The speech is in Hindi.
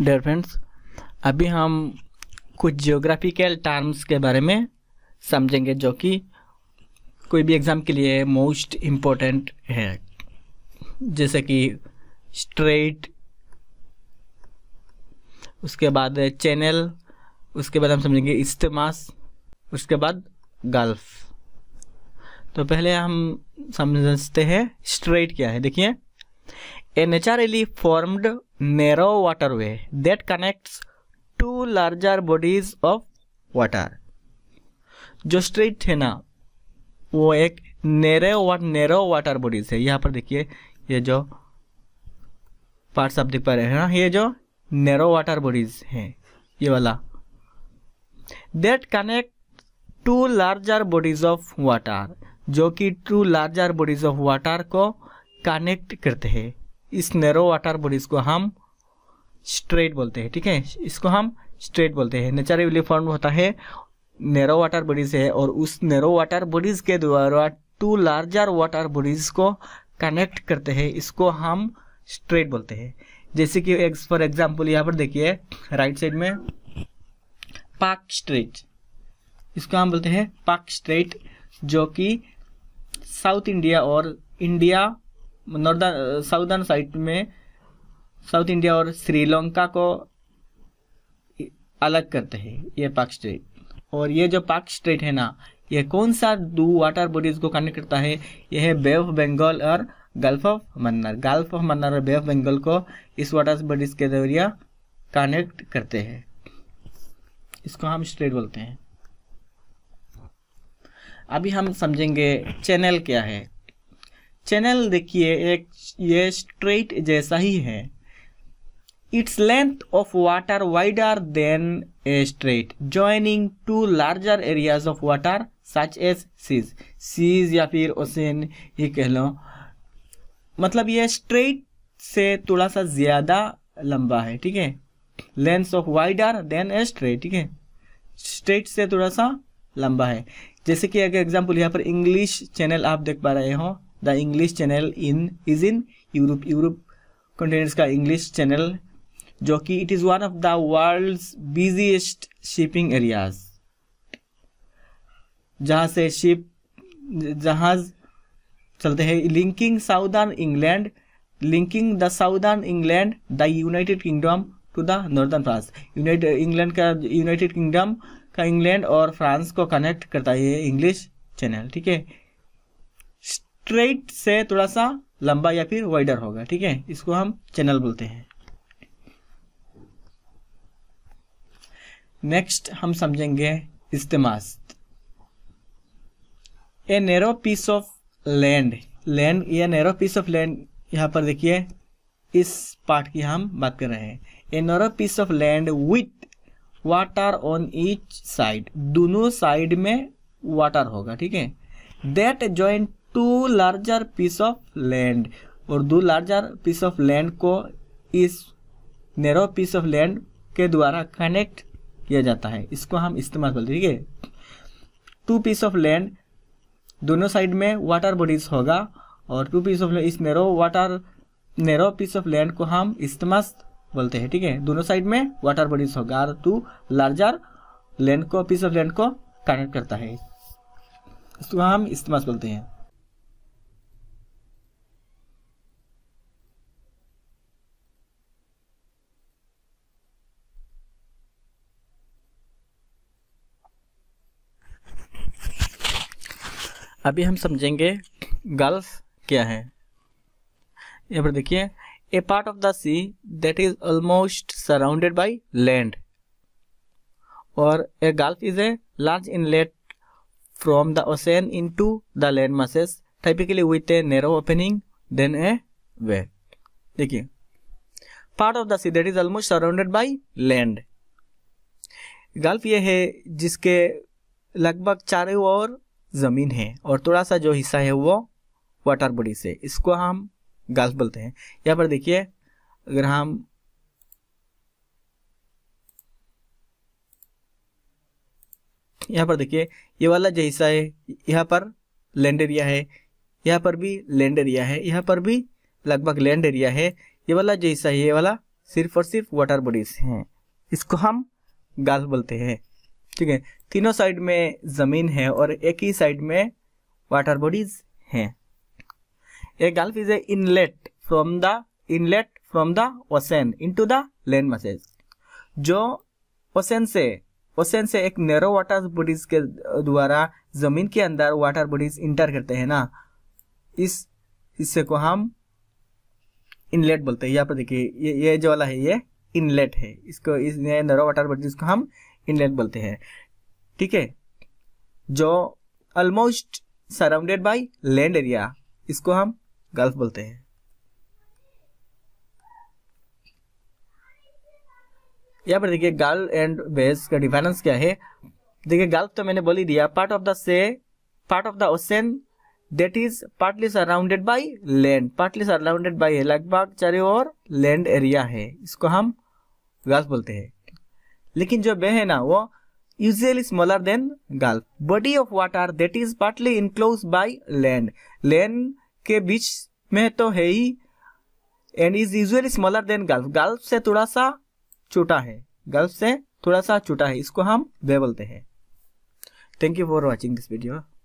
डेयर फ्रेंड्स अभी हम कुछ जियोग्राफिकल टर्म्स के बारे में समझेंगे जो कि कोई भी एग्ज़ाम के लिए मोस्ट इम्पोर्टेंट है जैसे कि स्ट्रेट उसके बाद चैनल उसके बाद हम समझेंगे इस्तेमास उसके बाद गल्फ तो पहले हम समझते हैं स्ट्रेट क्या है देखिए A naturally narrow water way that connects to larger bodies of water जो स्ट्रेट है ना वो एक narrow what narrow water bodies है यहाँ पर देखिए ये जो पार्ट्स आप देख पा रहे हैं ना ये जो नेरो वाटर बॉडीज हैं ये वाला that connect to larger bodies of water जो कि to larger bodies of water को कनेक्ट करते हैं इस नैरो वाटर बॉडीज को हम स्ट्रेट बोलते हैं ठीक है इसको हम स्ट्रेट बोलते हैं नेचर फॉर्म होता है नैरो वाटर बॉडीज है और उस नैरो वाटर बॉडीज के द्वारा टू लार्जर वाटर बॉडीज को कनेक्ट करते हैं इसको हम स्ट्रेट बोलते हैं जैसे कि फॉर एग्जाम्पल यहाँ पर देखिए राइट साइड में पाक स्ट्रेट इसको हम बोलते हैं पाक स्ट्रेट जो कि साउथ इंडिया और इंडिया नॉर्दर्न साउदर्न साइड में साउथ इंडिया और श्रीलंका को अलग करते हैं ये पाक स्ट्रेट और ये जो पाक स्ट्रेट है ना यह कौन सा दो वाटर बॉडीज को कनेक्ट करता है यह है बे ऑफ बंगाल और gulf of Mannar gulf of Mannar और बे ऑफ बंगाल को इस वाटर बॉडीज के जरिया कनेक्ट करते हैं इसको हम स्ट्रेट बोलते हैं अभी हम समझेंगे चैनल क्या है चैनल देखिए एक ये स्ट्रेट जैसा ही है its length of water wider than a strait joining to larger areas of water such as seas seas या फिर ओसेन ये कह लो मतलब ये स्ट्रेट से थोड़ा सा ज़्यादा लंबा है ठीक है length of wider than a strait ठीक है स्ट्रेट से थोड़ा सा लंबा है जैसे कि अगर एग्जाम्पल यहाँ पर इंग्लिश चैनल आप देख पा रहे हो the English channel in is in Europe Europe containers का इंग्लिश चैनल जो कि it is one of the world busiest shipping areas जहाँ से शिप जहाज चलते हैं linking southern England linking the southern England the United Kingdom to the northern France United England का यूनाइटेड किंगडम का इंग्लैंड और फ्रांस को कनेक्ट करता है ये इंग्लिश चैनल ठीक है स्ट्रेट से थोड़ा सा लंबा या फिर वाइडर होगा ठीक है इसको हम चैनल बोलते हैं नेक्स्ट हम समझेंगे इस्तेमाल a narrow piece of land land या नैरो पीस ऑफ लैंड यहां पर देखिए इस पार्ट की हम बात कर रहे हैं a narrow piece of land with water on each side दोनों साइड में वाटर होगा ठीक है that joint to larger piece of land और दो लार्जर पीस ऑफ लैंड को इस नेरो पीस ऑफ लैंड के द्वारा कनेक्ट किया जाता है इसको हम इस्तेमाल करते ठीक है टू पीस ऑफ लैंड दोनों साइड में वाटर बॉडीज होगा और टू पीस ऑफ इस narrow water narrow piece of land को हम इस्तेमाल बोलते हैं ठीक है दोनों साइड में वाटर बॉडीज होगा और टू लार्जर लैंड को पीस ऑफ लैंड को कनेक्ट करता है इसको हम इस्तेमाल बोलते हैं अभी हम समझेंगे गल्फ क्या है यहाँ पर देखिए a part of the sea that is almost surrounded by land और a gulf is a large inlet from the ocean into the land masses typically with a narrow opening then a way देखिए part of the sea that is almost surrounded by land gulf ये है जिसके लगभग चारों ओर ज़मीन है और थोड़ा सा जो हिस्सा है वो वाटर बॉडी से इसको हम गल्फ बोलते हैं यहाँ पर देखिए अगर हम यहाँ पर देखिए ये वाला जो हिस्सा है यहाँ पर लैंड एरिया है यहाँ पर भी लैंड एरिया है यहाँ पर भी लगभग लैंड एरिया है ये वाला जो हिस्सा है ये वाला सिर्फ और सिर्फ वाटर बॉडीज हैं इसको हम गल्फ बोलते हैं ठीक है तीनों साइड में ज़मीन है और एक ही साइड में वाटर बॉडीज हैं a gulf is a inlet from the inlet from the ocean into the land masses जो ओसन से ओसन से एक नैरो वाटर बॉडीज के द्वारा ज़मीन के अंदर वाटर बॉडीज इंटर करते हैं ना इस हिस्से को हम इनलेट बोलते हैं यहाँ पर देखिए ये ये जो वाला है ये इनलेट है इसको इस नैरो वाटर बॉडीज को हम इनलेट बोलते हैं ठीक है जो almost surrounded by land area इसको हम गल्फ बोलते हैं यहाँ पर देखिए गल एंड बेस का डिफरेंस क्या है देखिए गल्फ तो मैंने बोल ही दिया part of the sea part of the ocean that is partly surrounded by land partly surrounded by लगभग चारों ओर लैंड एरिया है इसको हम गल्फ बोलते हैं लेकिन जो बे है ना वो usually smaller than Gulf. Body of water that is partly enclosed by land. Land के बीच में तो है ही and is usually smaller than gulf gulf से थोड़ा सा छोटा है गल्फ से थोड़ा सा छोटा है इसको हम वे बोलते हैं thank you for watching this video